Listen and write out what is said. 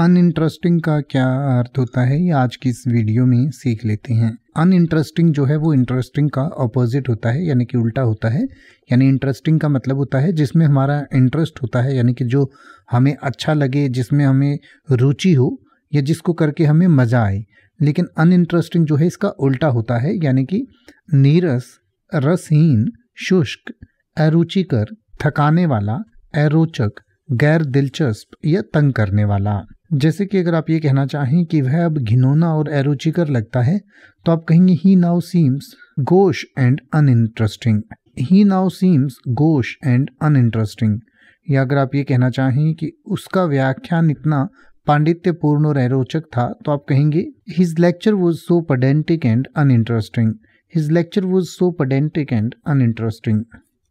uninteresting का क्या अर्थ होता है ये आज की इस वीडियो में सीख लेते हैं अनइंटरेस्टिंग जो है वो इंटरेस्टिंग का अपोजिट होता है यानी कि उल्टा होता है यानी इंटरेस्टिंग का मतलब होता है जिसमें हमारा इंटरेस्ट होता है यानी कि जो हमें अच्छा लगे जिसमें हमें रुचि हो या जिसको करके हमें मज़ा आए लेकिन अनइंटरेस्टिंग जो है इसका उल्टा होता है यानी कि नीरस रसहीन शुष्क अरुचिकर थकाने वाला अरोचक गैर दिलचस्प या तंग करने वाला जैसे कि अगर आप ये कहना चाहें कि वह अब घिनौना और एरोचिकर लगता है तो आप कहेंगे he now seems gauche and uninteresting he now seems gauche and uninteresting या अगर आप ये कहना चाहें कि उसका व्याख्यान इतना पांडित्यपूर्ण और एरोचक था तो आप कहेंगे his lecture was so pedantic and uninteresting his lecture was so pedantic and uninteresting